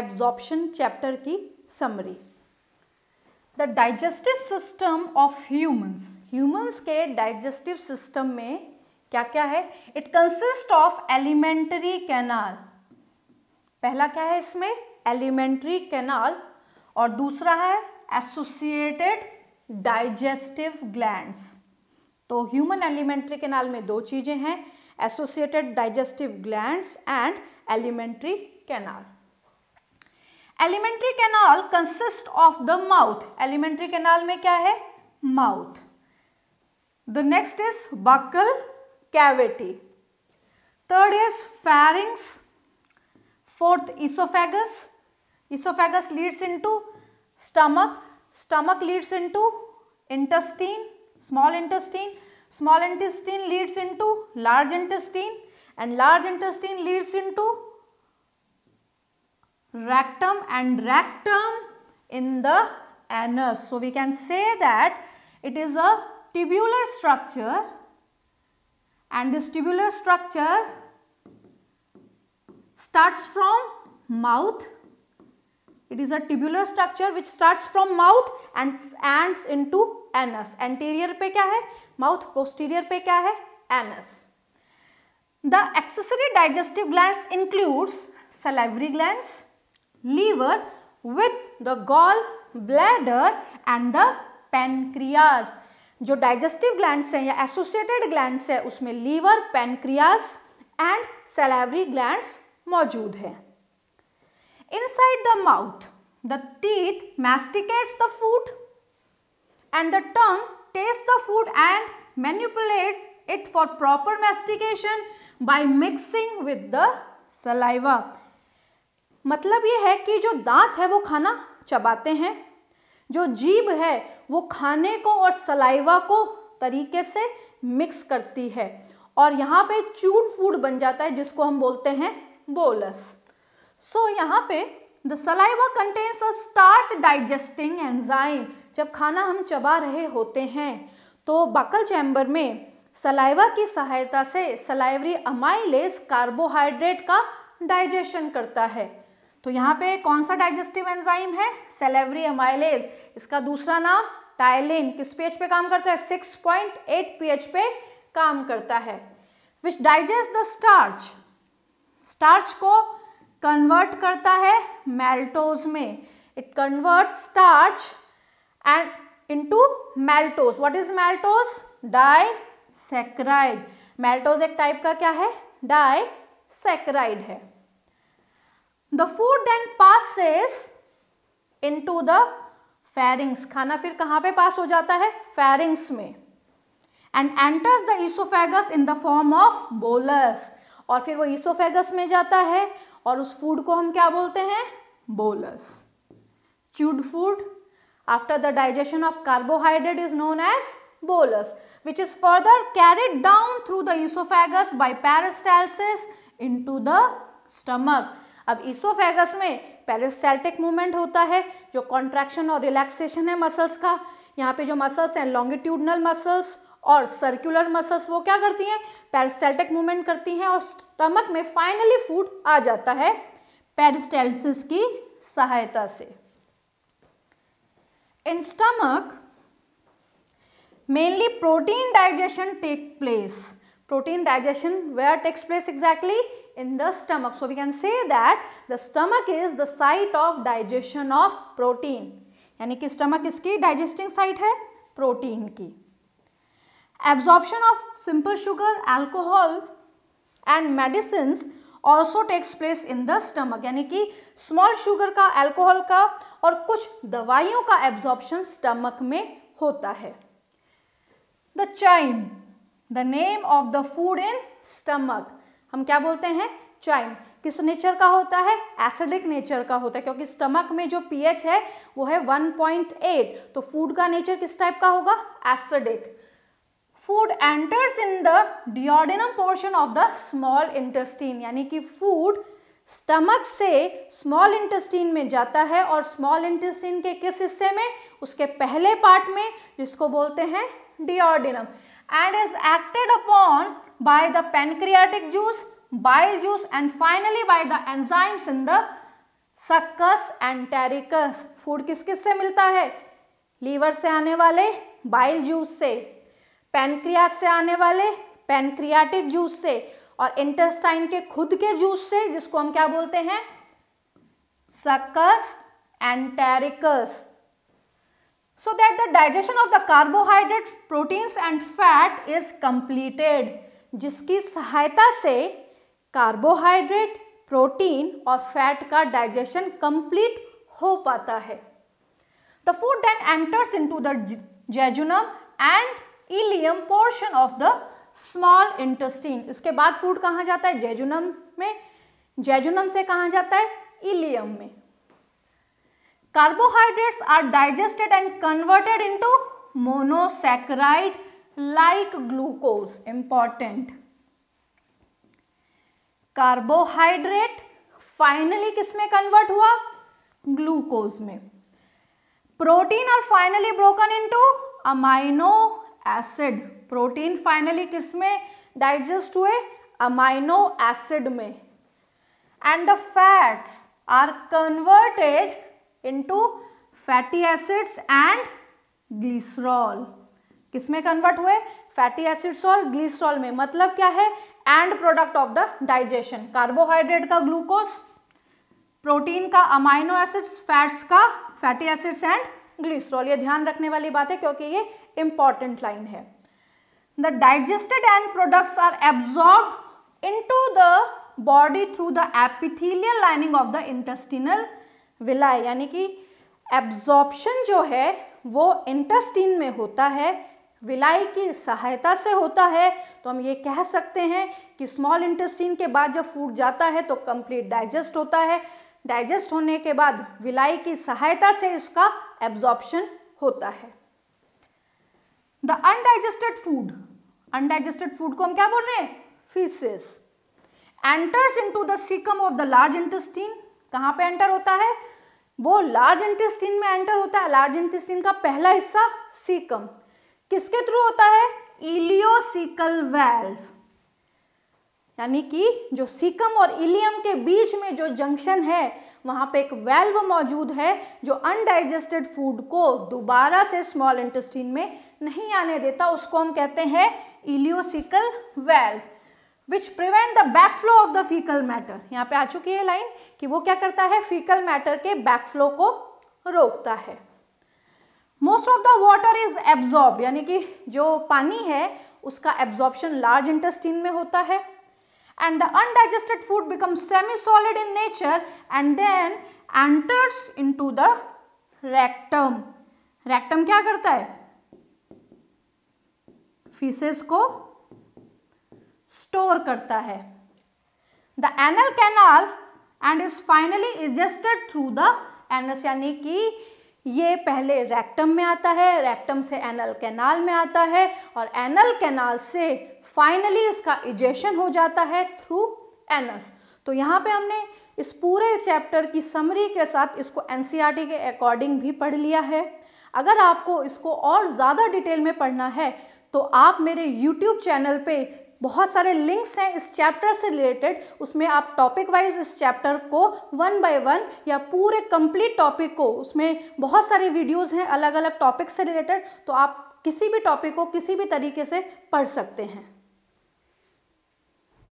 Absorption chapter की summary the digestive system of humans humans के digestive system में क्या क्या है it consist of alimentary canal पहला क्या है इसमें एलिमेंट्री कैनाल और दूसरा है एसोसिएटेड डाइजेस्टिव ग्लैंड्स तो ह्यूमन एलिमेंट्री कैनाल में दो चीज़ें हैं associated digestive glands and alimentary canal alimentary canal consist of the mouth alimentary canal में क्या है mouth the next is buccal cavity third is pharynx fourth oesophagus oesophagus leads into stomach stomach leads into intestine small intestine small intestine leads into large intestine and large intestine leads into rectum and rectum in the anus. So, we can say that it is a tubular structure and this tubular structure starts from mouth. It is a tubular structure which starts from mouth and ends into anus. Anterior pe kya hai Mouth. Posterior pe kya hai Anus. The accessory digestive glands includes salivary glands, liver with the gall bladder and the pancreas जो digestive glands हैं या associated glands है उसमें liver, pancreas and salivary glands मौजूद हैं Inside the mouth, the teeth masticates the food and the tongue tastes the food and manipulate it for proper mastication by mixing with the saliva. मतलब ये है कि जो दांत है वो खाना चबाते हैं जो जीभ है वो खाने को और सलाइवा को तरीके से मिक्स करती है और यहाँ पे चूड फूड बन जाता है जिसको हम बोलते हैं बोलस सो so, यहाँ पे the saliva contains a starch digesting enzyme जब खाना हम चबा रहे होते हैं तो बकल चैम्बर में सलाइवा की सहायता से सलाइवरी अमाइलेस कार्बोहाइड्रेट का डाइजेशन करता है तो यहाँ पे कौन सा डाइजेस्टिव एंजाइम है सेलेवरी एमाइलेज इसका दूसरा नाम टाइलिन किस पीएच पे काम करता है 6.8 पीएच पे काम करता है which digest the starch starch को कन्वर्ट करता है मेल्टोज में it convert starch and into maltose what is maltose disaccharide maltose एक टाइप का क्या है डाइसेक्राइड है the food then pass into the pharynx खाना फिर कहां पे पास हो जाता है फेरिंग्स में and enters the in the form of bolus और फिर वो इसोफेगस में जाता है और उस फूड को हम क्या बोलते हैं bolus chewed food after the digestion of carbohydrate is known as bolus which is further carried down through the oesophagus by peristalsis into the stomach अब ईसोफेगस में पेरिस्टैल्टिक मूवमेंट होता है जो कॉन्ट्रैक्शन और रिलैक्सेशन है muscles का यहाँ पे जो मसल्स हैं लॉन्गिट्यूडनल मसल्स और सर्कुलर मसल्स वो क्या करती हैं पेरिस्टैल्टिक मूवमेंट करती हैं और स्टमक में फाइनली फूड आ जाता है पेरिस्टैल्सिस की सहायता से in stomach mainly protein digestion take place protein digestion where takes place exactly in the stomach. So we can say that the stomach is the site of digestion of protein. yani ki stomach इसकी digesting site hai protein ki Absorption of simple sugar, alcohol and medicines also takes place in the stomach yani ki small sugar ka alcohol ka aur kuch dawaiyon ka absorption stomach mein hota hai the chyme the name of the food in stomach हम क्या बोलते हैं chyme किस nature का होता है acidic nature का होता है क्योंकि स्टमक में जो पीएच है वो है 1.8 तो फूड का नेचर किस टाइप का होगा acidic food enters in the duodenum portion of the small intestine यानी कि फूड स्टमक से स्मॉल इंटेस्टीन में जाता है और स्मॉल इंटेस्टीन के किस हिस्से में उसके पहले पार्ट में जिसको बोलते हैं duodenum and is acted upon by the pancreatic juice, bile juice and finally by the enzymes in the succus entericus food किस किस से मिलता है लीवर से आने वाले बाइल जूस से पेनक्रियास से आने वाले पेनक्रियाटिक जूस से और इंटेस्टाइन के खुद के जूस से जिसको हम क्या बोलते हैं succus entericus so that the digestion of the carbohydrate proteins and fat is completed जिसकी सहायता से कार्बोहाइड्रेट प्रोटीन और फैट का डाइजेशन कंप्लीट हो पाता है the food then enters in the jejunum and ileum portion of the small intestine इसके बाद फूड कहाँ जाता है जेजुनम में जेजुनम से कहा जाता है इलियम में carbohydrates are digested and converted into monosaccharide like glucose important carbohydrate finally किसमें कन्वर्ट हुआ ग्लूकोज में protein are finally broken into amino acid protein finally किसमें डाइजेस्ट हुए अमाइनो एसिड में and the fats are converted into fatty acids and glycerol किसमें convert हुए fatty acids और glycerol में मतलब क्या है end product of the digestion carbohydrate का ग्लूकोज प्रोटीन का अमाइनो एसिड्स फैट्स का फैटी एसिड्स एंड ग्लिस्ट्रॉल ये ध्यान रखने वाली बात है क्योंकि ये इंपॉर्टेंट लाइन है the digested end products are absorb into the body through the epithelial lining of the intestinal villi यानी कि एब्जॉर्प्शन जो है वो इंटेस्टिन में होता है विलाई की सहायता से होता है तो हम ये कह सकते हैं कि स्मॉल इंटेस्टीन के बाद जब फूड जाता है तो कंप्लीट डाइजेस्ट होता है डाइजेस्ट होने के बाद विलाई की सहायता से इसका एब्जॉर्प्शन होता है the undigested food undigested food को हम क्या बोल रहे हैं faeces enters in the caecum of the large intestine कहां पे एंटर होता है वो लार्ज इंटेस्टीन में एंटर होता है लार्ज इंटेस्टीन का पहला हिस्सा सीकम किसके थ्रू होता है इलियोसिकल वेल्व यानी कि जो सीकम और इलियम के बीच में जो जंक्शन है वहां पे एक वेल्व मौजूद है जो अनडाइजेस्टेड फूड को दोबारा से स्मॉल इंटेस्टीन में नहीं आने देता उसको हम कहते हैं ileocaecal valve which prevent the backflow of the faecal matter यहाँ पे आ चुकी है लाइन कि वो क्या करता है फीकल मैटर के बैकफ्लो को रोकता है most of the water is absorb यानी कि जो पानी है उसका एब्जॉर्बन लार्ज इंटेस्टीन में होता है and the undigested food become semi solid in nature and then enters into the rectum rectum क्या करता है फीसेस को स्टोर करता है the anal canal and is finally egested through the anus यानी कि ये पहले रेक्टम में आता है रेक्टम से एनल कैनाल में आता है और एनल कैनाल से फाइनली इसका इजेशन हो जाता है थ्रू एनस तो यहाँ पे हमने इस पूरे चैप्टर की समरी के साथ इसको एन e के अकॉर्डिंग भी पढ़ लिया है अगर आपको इसको और ज़्यादा डिटेल में पढ़ना है तो आप मेरे YouTube चैनल पे बहुत सारे लिंक्स हैं इस चैप्टर से रिलेटेड उसमें आप टॉपिक वाइज इस चैप्टर को वन बाय वन या पूरे कंप्लीट टॉपिक को उसमें बहुत सारे वीडियोज़ हैं अलग अलग टॉपिक से रिलेटेड तो आप किसी भी टॉपिक को किसी भी तरीके से पढ़ सकते हैं